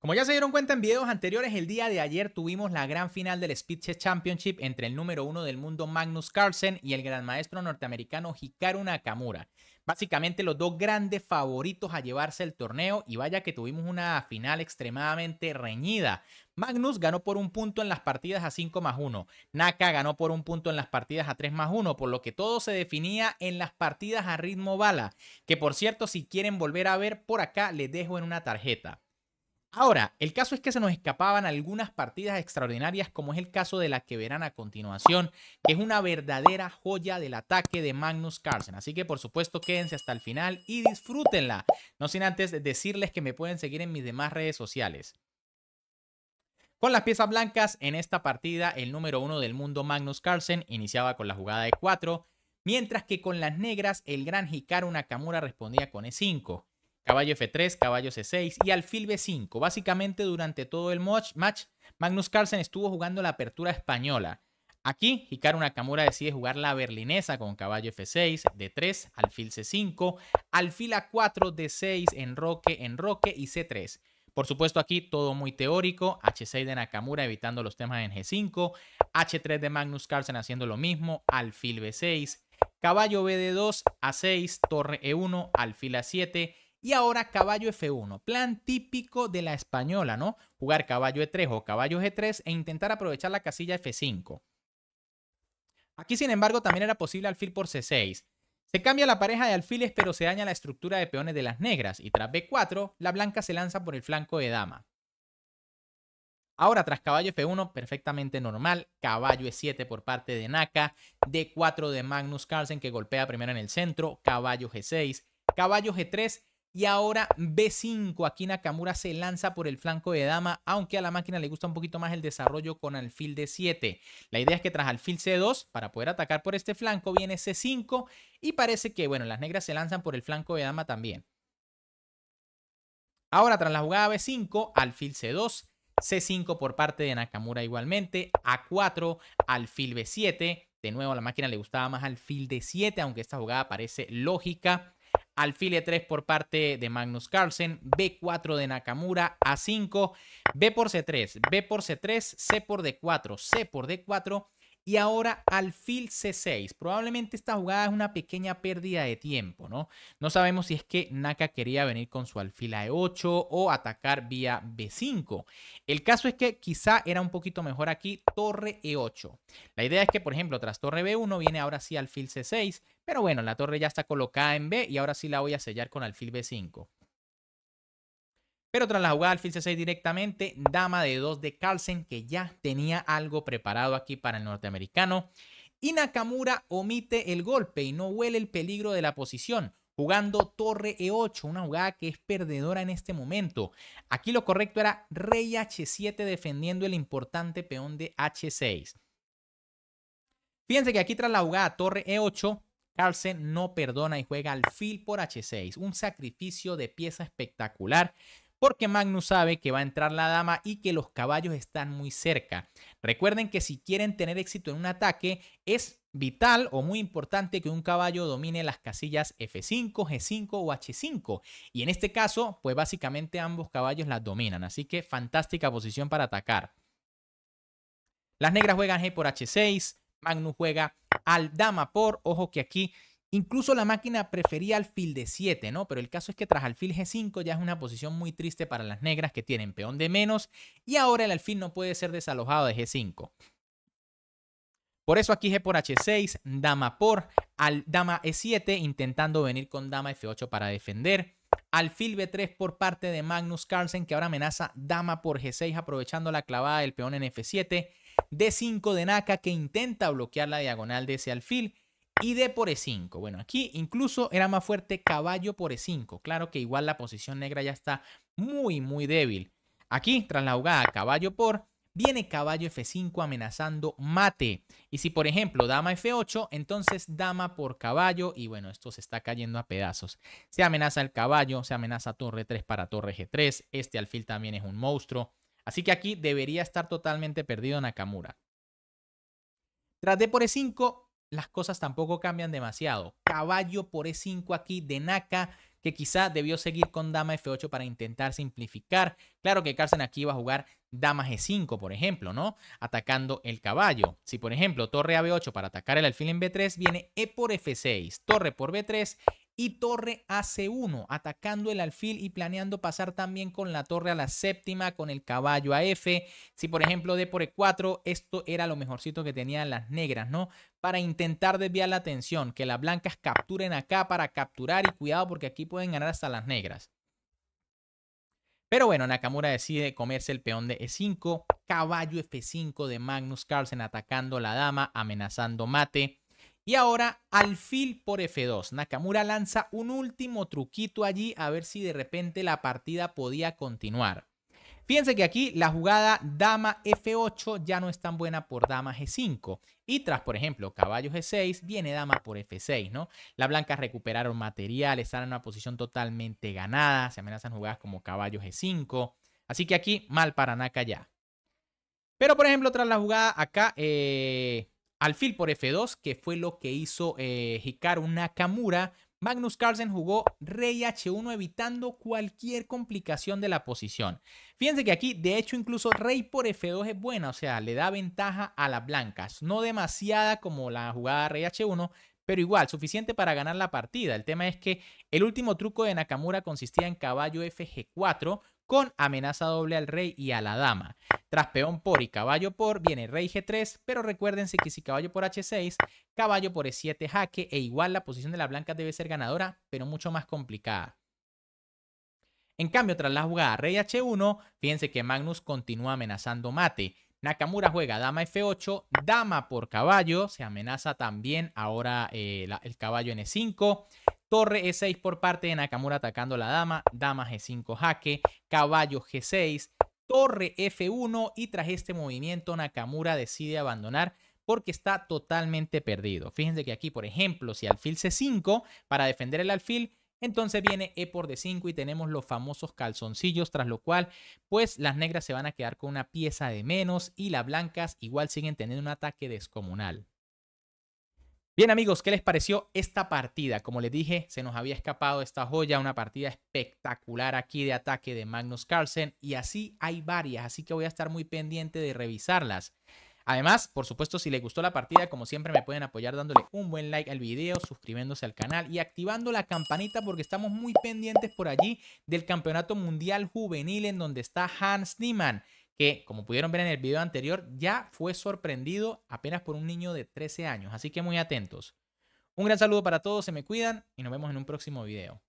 Como ya se dieron cuenta en videos anteriores, el día de ayer tuvimos la gran final del Speed Championship entre el número uno del mundo Magnus Carlsen y el gran maestro norteamericano Hikaru Nakamura. Básicamente los dos grandes favoritos a llevarse el torneo y vaya que tuvimos una final extremadamente reñida. Magnus ganó por un punto en las partidas a 5 más 1. Naka ganó por un punto en las partidas a 3 más 1, por lo que todo se definía en las partidas a ritmo bala, que por cierto si quieren volver a ver por acá les dejo en una tarjeta. Ahora, el caso es que se nos escapaban algunas partidas extraordinarias, como es el caso de la que verán a continuación, que es una verdadera joya del ataque de Magnus Carlsen. Así que, por supuesto, quédense hasta el final y disfrútenla. No sin antes decirles que me pueden seguir en mis demás redes sociales. Con las piezas blancas, en esta partida, el número uno del mundo, Magnus Carlsen, iniciaba con la jugada de 4, mientras que con las negras, el gran Hikaru Nakamura respondía con E5 caballo F3, caballo C6 y alfil B5. Básicamente durante todo el match, Magnus Carlsen estuvo jugando la apertura española. Aquí, Hikaru Nakamura decide jugar la berlinesa con caballo F6, D3, alfil C5, alfil A4, D6, enroque, enroque y C3. Por supuesto, aquí todo muy teórico. H6 de Nakamura evitando los temas en G5. H3 de Magnus Carlsen haciendo lo mismo. Alfil B6. Caballo BD2, A6, torre E1, alfil A7. Y ahora caballo F1, plan típico de la española, ¿no? Jugar caballo E3 o caballo G3 e intentar aprovechar la casilla F5. Aquí, sin embargo, también era posible alfil por C6. Se cambia la pareja de alfiles, pero se daña la estructura de peones de las negras, y tras B4, la blanca se lanza por el flanco de dama. Ahora, tras caballo F1, perfectamente normal, caballo E7 por parte de Naka, D4 de Magnus Carlsen que golpea primero en el centro, caballo G6, caballo G3 y ahora B5, aquí Nakamura se lanza por el flanco de dama, aunque a la máquina le gusta un poquito más el desarrollo con alfil D7. La idea es que tras alfil C2, para poder atacar por este flanco, viene C5 y parece que, bueno, las negras se lanzan por el flanco de dama también. Ahora tras la jugada B5, alfil C2, C5 por parte de Nakamura igualmente, A4, alfil B7. De nuevo, a la máquina le gustaba más alfil D7, aunque esta jugada parece lógica alfil e 3 por parte de Magnus Carlsen, B4 de Nakamura, A5, B por C3, B por C3, C por D4, C por D4 y ahora alfil C6. Probablemente esta jugada es una pequeña pérdida de tiempo, ¿no? No sabemos si es que Naka quería venir con su alfil a E8 o atacar vía B5. El caso es que quizá era un poquito mejor aquí torre E8. La idea es que, por ejemplo, tras torre B1 viene ahora sí alfil C6, pero bueno, la torre ya está colocada en B y ahora sí la voy a sellar con alfil B5. Pero tras la jugada alfil c 6 directamente, dama de 2 de Carlsen, que ya tenía algo preparado aquí para el norteamericano. Y Nakamura omite el golpe y no huele el peligro de la posición, jugando torre E8, una jugada que es perdedora en este momento. Aquí lo correcto era rey H7 defendiendo el importante peón de H6. Fíjense que aquí tras la jugada torre E8, Carlsen no perdona y juega alfil por H6, un sacrificio de pieza espectacular porque Magnus sabe que va a entrar la dama y que los caballos están muy cerca. Recuerden que si quieren tener éxito en un ataque, es vital o muy importante que un caballo domine las casillas F5, G5 o H5. Y en este caso, pues básicamente ambos caballos las dominan, así que fantástica posición para atacar. Las negras juegan G por H6, Magnus juega al dama por, ojo que aquí Incluso la máquina prefería alfil de 7, ¿no? Pero el caso es que tras alfil G5 ya es una posición muy triste para las negras que tienen peón de menos y ahora el alfil no puede ser desalojado de G5. Por eso aquí G por H6, dama por, al, dama E7 intentando venir con dama F8 para defender. Alfil B3 por parte de Magnus Carlsen que ahora amenaza dama por G6 aprovechando la clavada del peón en F7. D5 de Naka que intenta bloquear la diagonal de ese alfil y D por E5. Bueno, aquí incluso era más fuerte caballo por E5. Claro que igual la posición negra ya está muy, muy débil. Aquí, tras la jugada caballo por, viene caballo F5 amenazando mate. Y si, por ejemplo, dama F8, entonces dama por caballo. Y bueno, esto se está cayendo a pedazos. Se amenaza el caballo, se amenaza torre 3 para torre G3. Este alfil también es un monstruo. Así que aquí debería estar totalmente perdido Nakamura. Tras D por E5, las cosas tampoco cambian demasiado. Caballo por E5 aquí de Naka, que quizá debió seguir con dama F8 para intentar simplificar. Claro que Carlsen aquí va a jugar dama G5, por ejemplo, ¿no? Atacando el caballo. Si, por ejemplo, torre a B8 para atacar el alfil en B3, viene E por F6, torre por B3, y torre a C1, atacando el alfil y planeando pasar también con la torre a la séptima, con el caballo a F. Si por ejemplo D por E4, esto era lo mejorcito que tenían las negras, ¿no? Para intentar desviar la atención, que las blancas capturen acá para capturar y cuidado porque aquí pueden ganar hasta las negras. Pero bueno, Nakamura decide comerse el peón de E5, caballo F5 de Magnus Carlsen atacando la dama, amenazando mate. Y ahora alfil por F2. Nakamura lanza un último truquito allí a ver si de repente la partida podía continuar. Fíjense que aquí la jugada dama F8 ya no es tan buena por dama G5. Y tras, por ejemplo, caballo G6, viene dama por F6, ¿no? Las blancas recuperaron material, están en una posición totalmente ganada, se amenazan jugadas como caballo G5. Así que aquí mal para Naka ya. Pero, por ejemplo, tras la jugada acá, eh, Alfil por F2, que fue lo que hizo eh, Hikaru Nakamura. Magnus Carlsen jugó Rey H1 evitando cualquier complicación de la posición. Fíjense que aquí, de hecho, incluso Rey por F2 es buena, o sea, le da ventaja a las blancas. No demasiada como la jugada Rey H1, pero igual, suficiente para ganar la partida. El tema es que el último truco de Nakamura consistía en caballo FG4 con amenaza doble al rey y a la dama. Tras peón por y caballo por, viene rey G3, pero recuérdense que si caballo por H6, caballo por E7 jaque, e igual la posición de la blanca debe ser ganadora, pero mucho más complicada. En cambio, tras la jugada rey H1, fíjense que Magnus continúa amenazando mate. Nakamura juega dama F8, dama por caballo, se amenaza también ahora eh, el caballo en e 5 Torre E6 por parte de Nakamura atacando la dama, dama G5 jaque, caballo G6, torre F1 y tras este movimiento Nakamura decide abandonar porque está totalmente perdido. Fíjense que aquí, por ejemplo, si alfil C5 para defender el alfil, entonces viene E por D5 y tenemos los famosos calzoncillos, tras lo cual, pues las negras se van a quedar con una pieza de menos y las blancas igual siguen teniendo un ataque descomunal. Bien amigos, ¿qué les pareció esta partida? Como les dije, se nos había escapado esta joya, una partida espectacular aquí de ataque de Magnus Carlsen y así hay varias, así que voy a estar muy pendiente de revisarlas. Además, por supuesto, si les gustó la partida, como siempre me pueden apoyar dándole un buen like al video, suscribiéndose al canal y activando la campanita porque estamos muy pendientes por allí del Campeonato Mundial Juvenil en donde está Hans Niemann que, como pudieron ver en el video anterior, ya fue sorprendido apenas por un niño de 13 años. Así que muy atentos. Un gran saludo para todos, se me cuidan y nos vemos en un próximo video.